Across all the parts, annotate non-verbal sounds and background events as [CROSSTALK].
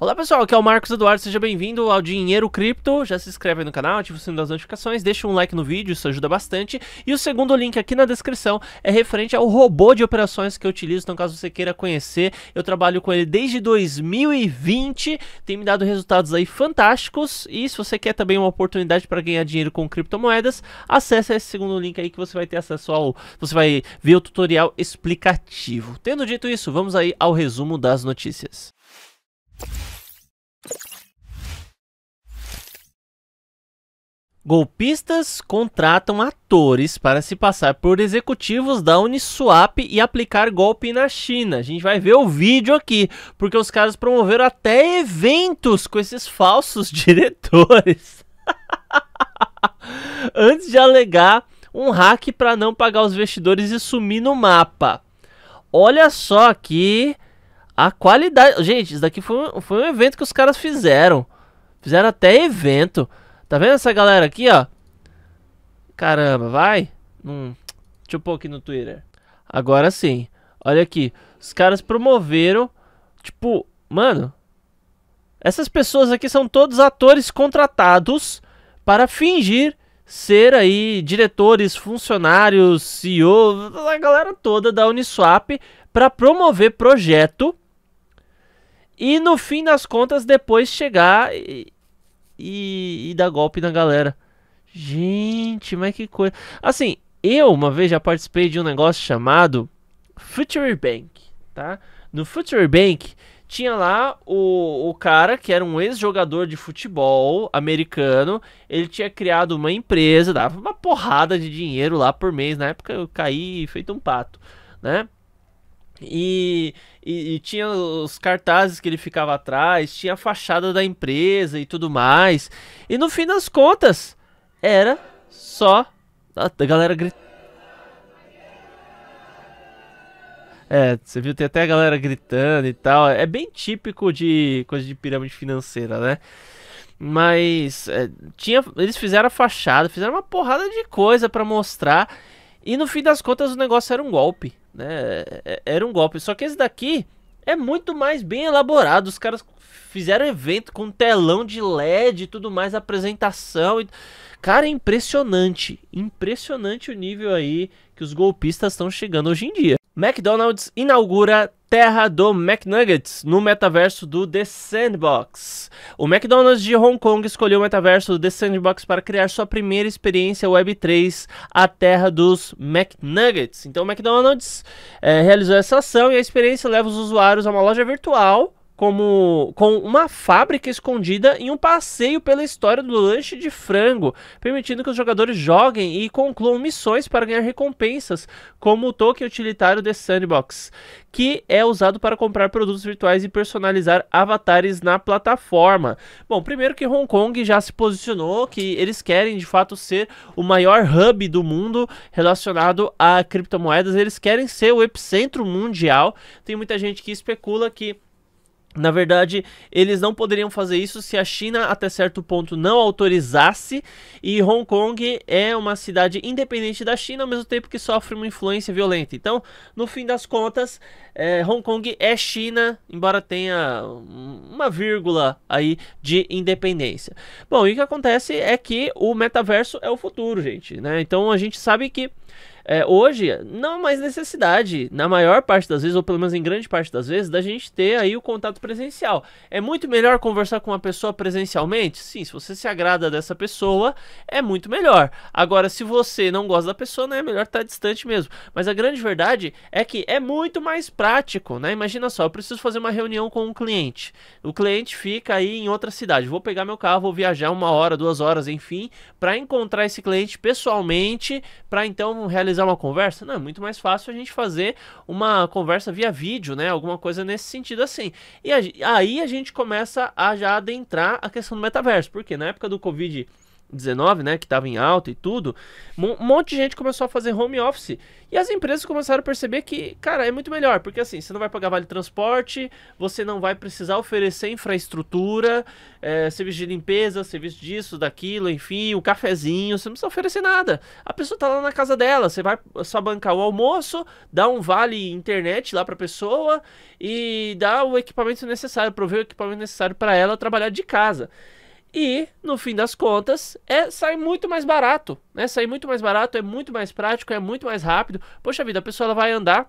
Olá pessoal, aqui é o Marcos Eduardo, seja bem-vindo ao Dinheiro Cripto. Já se inscreve no canal, ativa o sino das notificações, deixa um like no vídeo, isso ajuda bastante. E o segundo link aqui na descrição é referente ao robô de operações que eu utilizo, então caso você queira conhecer, eu trabalho com ele desde 2020, tem me dado resultados aí fantásticos. E se você quer também uma oportunidade para ganhar dinheiro com criptomoedas, acesse esse segundo link aí que você vai ter acesso ao, você vai ver o tutorial explicativo. Tendo dito isso, vamos aí ao resumo das notícias. Golpistas contratam atores para se passar por executivos da Uniswap e aplicar golpe na China. A gente vai ver o vídeo aqui, porque os caras promoveram até eventos com esses falsos [LAUGHS] diretores. [LAUGHS] Antes de alegar um hack para não pagar os investidores e sumir no mapa. Olha só aqui a qualidade. Gente, isso daqui foi um, foi um evento que os caras fizeram. Fizeram até evento. Tá vendo essa galera aqui, ó? Caramba, vai. Hum, deixa eu pôr aqui no Twitter. Agora sim. Olha aqui. Os caras promoveram. Tipo, mano. Essas pessoas aqui são todos atores contratados para fingir ser aí diretores, funcionários, CEO, a galera toda da Uniswap para promover projeto e no fim das contas, depois chegar e, e, e dar golpe na galera. Gente, mas que coisa. Assim, eu uma vez já participei de um negócio chamado Future Bank, tá? No Future Bank tinha lá o, o cara que era um ex-jogador de futebol americano. Ele tinha criado uma empresa, dava uma porrada de dinheiro lá por mês. Na época eu caí feito um pato, né? E, e, e, tinha os cartazes que ele ficava atrás, tinha a fachada da empresa e tudo mais. E no fim das contas, era só a galera gritando. É, você viu, tem até a galera gritando e tal. É bem típico de coisa de pirâmide financeira, né? Mas é, tinha, eles fizeram a fachada, fizeram uma porrada de coisa para mostrar. E no fim das contas o negócio era um golpe, né? É, é, era um golpe. Só que esse daqui é muito mais bem elaborado. Os caras fizeram evento com telão de LED e tudo mais, apresentação. Cara, é impressionante. Impressionante o nível aí que os golpistas estão chegando hoje em dia. McDonald's inaugura terra do McNuggets no metaverso do The Sandbox. O McDonald's de Hong Kong escolheu o metaverso do The Sandbox para criar sua primeira experiência Web3, a terra dos McNuggets. Então, o McDonald's é, realizou essa ação e a experiência leva os usuários a uma loja virtual como com uma fábrica escondida em um passeio pela história do lanche de frango, permitindo que os jogadores joguem e concluam missões para ganhar recompensas, como o token utilitário The Sandbox, que é usado para comprar produtos virtuais e personalizar avatares na plataforma. Bom, primeiro que Hong Kong já se posicionou que eles querem de fato ser o maior hub do mundo relacionado a criptomoedas, eles querem ser o epicentro mundial. Tem muita gente que especula que na verdade, eles não poderiam fazer isso se a China até certo ponto não autorizasse, e Hong Kong é uma cidade independente da China, ao mesmo tempo que sofre uma influência violenta. Então, no fim das contas, é, Hong Kong é China, embora tenha uma vírgula aí de independência. Bom, e o que acontece é que o metaverso é o futuro, gente, né? Então a gente sabe que é, hoje não há mais necessidade, na maior parte das vezes, ou pelo menos em grande parte das vezes, da gente ter aí o contato presencial. É muito melhor conversar com uma pessoa presencialmente? Sim, se você se agrada dessa pessoa, é muito melhor. Agora, se você não gosta da pessoa, não né, é melhor estar tá distante mesmo. Mas a grande verdade é que é muito mais prático, né? Imagina só, eu preciso fazer uma reunião com um cliente. O cliente fica aí em outra cidade. Vou pegar meu carro, vou viajar uma hora, duas horas, enfim, para encontrar esse cliente pessoalmente, para então realizar organizar uma conversa? Não, é muito mais fácil a gente fazer uma conversa via vídeo, né? Alguma coisa nesse sentido assim. E a, aí a gente começa a já adentrar a questão do metaverso, porque na época do Covid 19, né, que estava em alta e tudo, um monte de gente começou a fazer home office. E as empresas começaram a perceber que, cara, é muito melhor, porque assim, você não vai pagar vale transporte, você não vai precisar oferecer infraestrutura, é, serviço de limpeza, serviço disso, daquilo, enfim, o um cafezinho, você não precisa oferecer nada. A pessoa tá lá na casa dela, você vai só bancar o almoço, dá um vale internet lá pra pessoa e dá o equipamento necessário, prover o equipamento necessário para ela trabalhar de casa. E, no fim das contas, é sai muito mais barato, né? Sai muito mais barato, é muito mais prático, é muito mais rápido. Poxa vida, a pessoa ela vai andar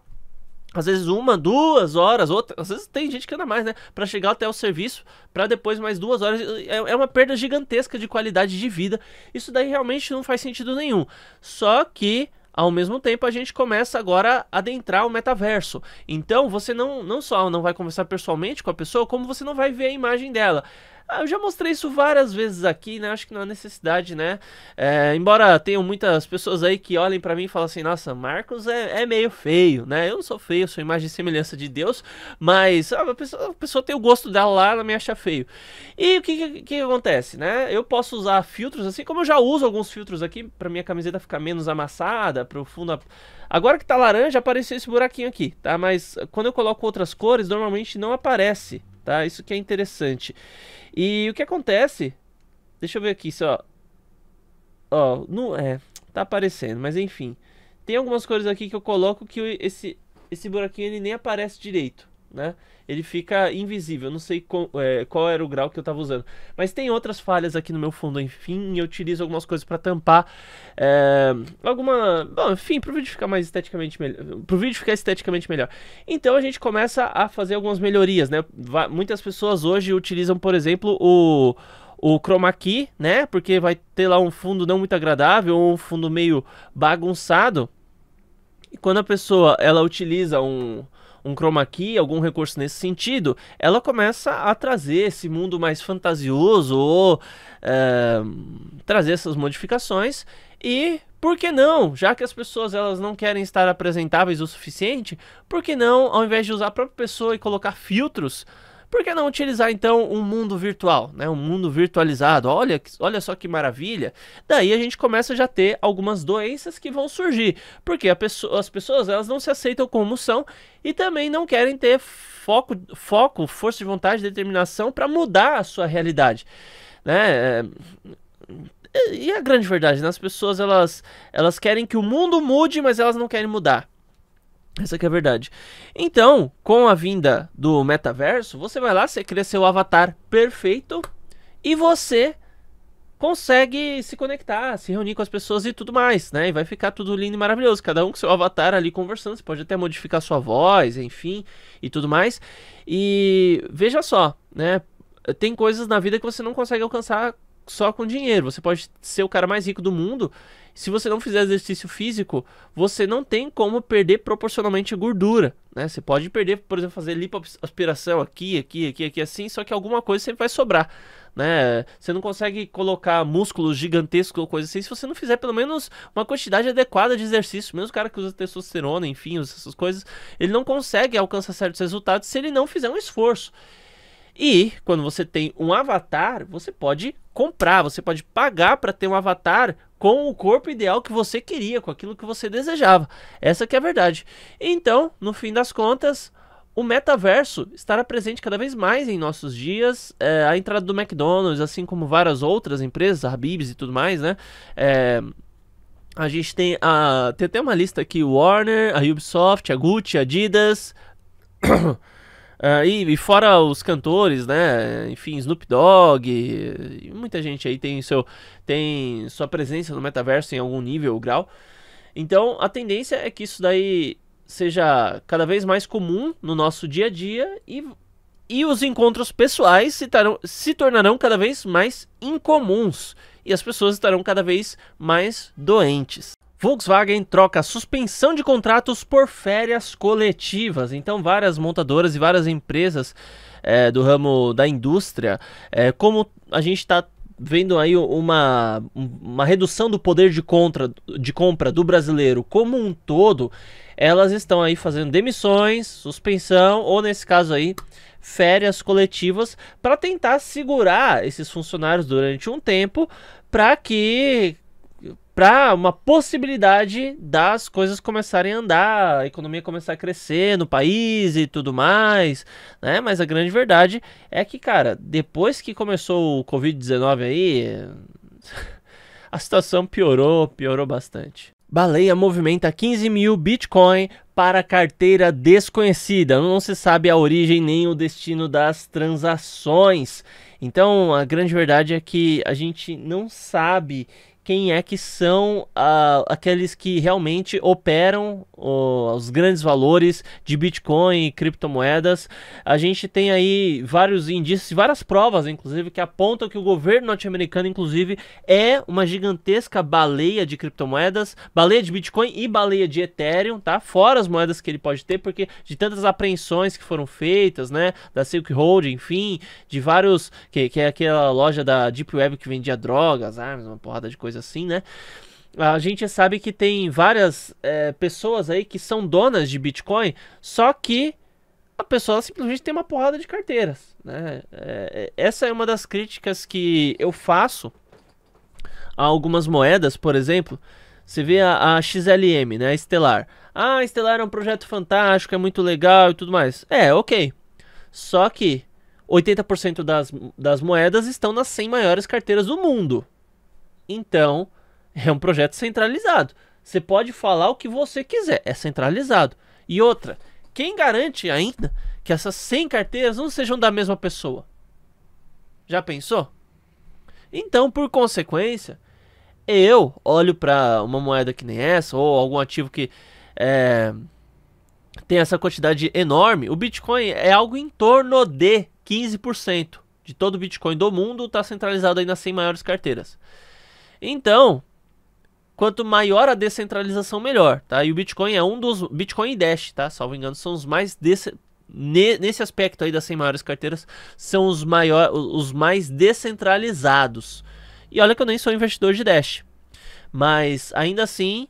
às vezes uma, duas horas, outra, às vezes tem gente que anda mais, né, para chegar até o serviço, para depois mais duas horas, é, é, uma perda gigantesca de qualidade de vida. Isso daí realmente não faz sentido nenhum. Só que ao mesmo tempo, a gente começa agora a adentrar o metaverso. Então, você não, não só não vai conversar pessoalmente com a pessoa, como você não vai ver a imagem dela. Ah, eu já mostrei isso várias vezes aqui, né? Acho que não há necessidade, né? É, embora tenham muitas pessoas aí que olhem para mim e falam assim, nossa, Marcos é, é, meio feio, né? Eu não sou feio, sou imagem e semelhança de Deus, mas ah, a pessoa, a pessoa tem o gosto dela lá, ela me acha feio. E o que, que, que acontece, né? Eu posso usar filtros, assim como eu já uso alguns filtros aqui para minha camiseta ficar menos amassada, profunda Agora que tá laranja, apareceu esse buraquinho aqui, tá? Mas quando eu coloco outras cores, normalmente não aparece, tá? Isso que é interessante. E o que acontece? Deixa eu ver aqui, só. Ó, não é, tá aparecendo, mas enfim. Tem algumas coisas aqui que eu coloco que esse esse buraquinho ele nem aparece direito né? Ele fica invisível, não sei qual, é, qual era o grau que eu estava usando. Mas tem outras falhas aqui no meu fundo, enfim, eu utilizo algumas coisas para tampar é, alguma, bom, enfim, pro vídeo ficar mais esteticamente melhor, pro vídeo ficar esteticamente melhor. Então a gente começa a fazer algumas melhorias, né? Va muitas pessoas hoje utilizam, por exemplo, o o chroma key, né? Porque vai ter lá um fundo não muito agradável, um fundo meio bagunçado. E quando a pessoa ela utiliza um um chroma key, algum recurso nesse sentido, ela começa a trazer esse mundo mais fantasioso ou é, trazer essas modificações e por que não? Já que as pessoas elas não querem estar apresentáveis o suficiente, por que não, ao invés de usar a própria pessoa e colocar filtros por que não utilizar então um mundo virtual, né? Um mundo virtualizado. Olha, olha só que maravilha. Daí a gente começa a já a ter algumas doenças que vão surgir, porque pessoa, as pessoas elas não se aceitam como são e também não querem ter foco, foco, força de vontade, determinação para mudar a sua realidade, né? É, e a grande verdade, né? as pessoas elas, elas querem que o mundo mude, mas elas não querem mudar. Essa que é a verdade. Então, com a vinda do metaverso, você vai lá, você cria seu avatar perfeito e você consegue se conectar, se reunir com as pessoas e tudo mais, né? E vai ficar tudo lindo e maravilhoso, cada um com seu avatar ali conversando, você pode até modificar sua voz, enfim, e tudo mais. E veja só, né? Tem coisas na vida que você não consegue alcançar só com dinheiro. Você pode ser o cara mais rico do mundo se você não fizer exercício físico, você não tem como perder proporcionalmente gordura, né? Você pode perder, por exemplo, fazer lipoaspiração aqui, aqui, aqui, aqui, assim, só que alguma coisa sempre vai sobrar, né? Você não consegue colocar músculos gigantescos ou coisa assim se você não fizer pelo menos uma quantidade adequada de exercício. Mesmo o cara que usa testosterona, enfim, essas coisas, ele não consegue alcançar certos resultados se ele não fizer um esforço. E quando você tem um avatar, você pode comprar, você pode pagar para ter um avatar com o corpo ideal que você queria, com aquilo que você desejava. Essa que é a verdade. Então, no fim das contas, o metaverso estará presente cada vez mais em nossos dias. É, a entrada do McDonald's, assim como várias outras empresas, a Habib's e tudo mais, né? É, a gente tem a tem até uma lista aqui: Warner, a Ubisoft, a Gucci, a Adidas. [COUGHS] Uh, e, e, fora os cantores, né? Enfim, Snoop Dogg, e, muita gente aí tem, seu, tem sua presença no metaverso em algum nível ou grau. Então, a tendência é que isso daí seja cada vez mais comum no nosso dia a dia e, e os encontros pessoais se, tarão, se tornarão cada vez mais incomuns e as pessoas estarão cada vez mais doentes. Volkswagen troca suspensão de contratos por férias coletivas. Então, várias montadoras e várias empresas é, do ramo da indústria, é, como a gente está vendo aí uma, uma redução do poder de, contra, de compra do brasileiro como um todo, elas estão aí fazendo demissões, suspensão ou, nesse caso aí, férias coletivas para tentar segurar esses funcionários durante um tempo para que para uma possibilidade das coisas começarem a andar, a economia começar a crescer no país e tudo mais, né? Mas a grande verdade é que, cara, depois que começou o Covid-19 aí, [LAUGHS] a situação piorou, piorou bastante. Baleia movimenta 15 mil Bitcoin para carteira desconhecida. Não se sabe a origem nem o destino das transações. Então, a grande verdade é que a gente não sabe quem é que são uh, aqueles que realmente operam uh, os grandes valores de Bitcoin e criptomoedas. A gente tem aí vários indícios, várias provas, inclusive, que apontam que o governo norte-americano, inclusive, é uma gigantesca baleia de criptomoedas, baleia de Bitcoin e baleia de Ethereum, tá? Fora as moedas que ele pode ter, porque de tantas apreensões que foram feitas, né? Da Silk Road, enfim, de vários. que, que é aquela loja da Deep Web que vendia drogas, armas, uma porrada de coisas assim, né? A gente sabe que tem várias é, pessoas aí que são donas de Bitcoin, só que a pessoa simplesmente tem uma porrada de carteiras, né? É, é essa é uma das críticas que eu faço a algumas moedas, por exemplo. Você vê a, a XLM, né? A Estelar. Ah, Estelar é um projeto fantástico, é muito legal e tudo mais. É, ok. Só que 80% das, das moedas estão nas 100 maiores carteiras do mundo. Então, é um projeto centralizado. Você pode falar o que você quiser, é centralizado. E outra, quem garante ainda que essas 100 carteiras não sejam da mesma pessoa? Já pensou? Então, por consequência, eu olho para uma moeda que nem essa ou algum ativo que é, tem essa quantidade enorme. O Bitcoin é algo em torno de 15% de todo o Bitcoin do mundo está centralizado ainda nas 100 maiores carteiras. Então, quanto maior a descentralização, melhor, tá? E o Bitcoin é um dos Bitcoin e Dash, tá? Salvo engano, são os mais desse nesse aspecto aí das 100 maiores carteiras são os maior os mais descentralizados. E olha que eu nem sou investidor de Dash. Mas ainda assim,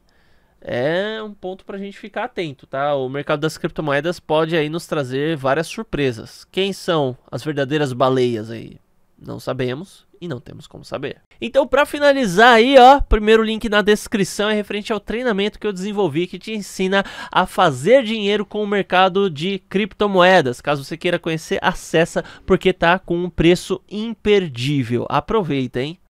é um ponto para a gente ficar atento, tá? O mercado das criptomoedas pode aí nos trazer várias surpresas. Quem são as verdadeiras baleias aí? Não sabemos e não temos como saber. Então, para finalizar aí, ó, primeiro link na descrição é referente ao treinamento que eu desenvolvi que te ensina a fazer dinheiro com o mercado de criptomoedas. Caso você queira conhecer, acessa porque tá com um preço imperdível. Aproveita, hein?